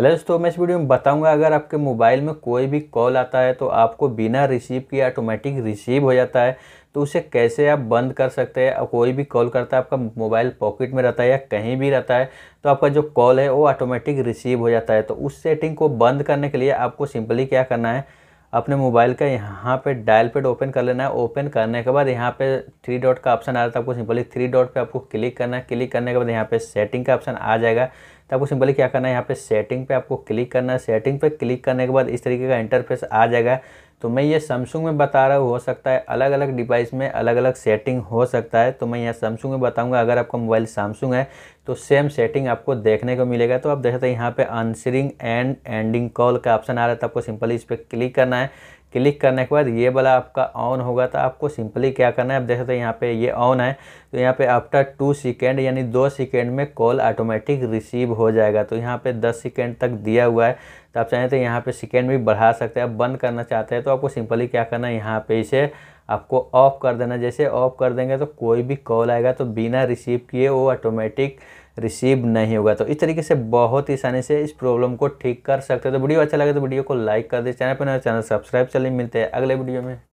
hello दोस्तों मैं इस वीडियो में बताऊंगा अगर आपके मोबाइल में कोई भी कॉल आता है तो आपको बिना रिसीव किए ऑटोमेटिक रिसीव हो जाता है तो उसे कैसे आप बंद कर सकते हैं कोई भी कॉल करता है आपका मोबाइल पॉकेट में रहता है या कहीं भी रहता है तो आपका जो कॉल है वो ऑटोमेटिक रिसीव हो जाता है तो उस सेटिंग को बंद करने के लिए आपको सिंपली क्या करना है अपने मोबाइल का यहाँ पे डायल पेड ओपन कर लेना है ओपन करने के बाद यहाँ पे थ्री डॉट का ऑप्शन आ रहा है आपको सिंपली थ्री डॉट पे आपको क्लिक करना है क्लिक करने के बाद यहाँ पे सेटिंग का ऑप्शन आ जाएगा तो आपको सिंपली क्या करना है यहाँ पे सेटिंग पे आपको क्लिक करना है सेटिंग पे क्लिक करने के बाद इस तरीके का इंटरफेस आ जाएगा तो मैं ये सैमसंग में बता रहा हूँ हो सकता है अलग अलग डिवाइस में अलग अलग सेटिंग हो सकता है तो मैं यहाँ सैमसंग में बताऊँगा अगर आपका मोबाइल सैमसंग है तो सेम सेटिंग आपको देखने को मिलेगा तो आप देख सकते हैं यहाँ पे आंसरिंग एंड एंडिंग कॉल का ऑप्शन आ रहा है तो आपको सिंपली इस पर क्लिक करना है क्लिक करने के बाद ये वाला आपका ऑन होगा तो आपको सिंपली क्या करना है आप देख सकते हैं यहाँ पे ये ऑन है तो यहाँ पे आफ्टर टू सेकेंड यानी दो सेकेंड में कॉल ऑटोमेटिक रिसीव हो जाएगा तो यहाँ पे दस सेकेंड तक दिया हुआ है तो आप चाहें तो यहाँ पे सेकेंड भी बढ़ा सकते हैं आप बंद करना चाहते हैं तो आपको सिंपली क्या करना है यहाँ पे इसे आपको ऑफ़ कर देना जैसे ऑफ़ कर देंगे तो कोई भी कॉल आएगा तो बिना रिसीव किए वो ऑटोमेटिक रिसीव नहीं होगा तो इस तरीके से बहुत ही आसानी से इस प्रॉब्लम को ठीक कर सकते हो तो वीडियो अच्छा लगे तो वीडियो को लाइक कर दे चैनल पर नया तो चैनल सब्सक्राइब चलिए मिलते हैं अगले वीडियो में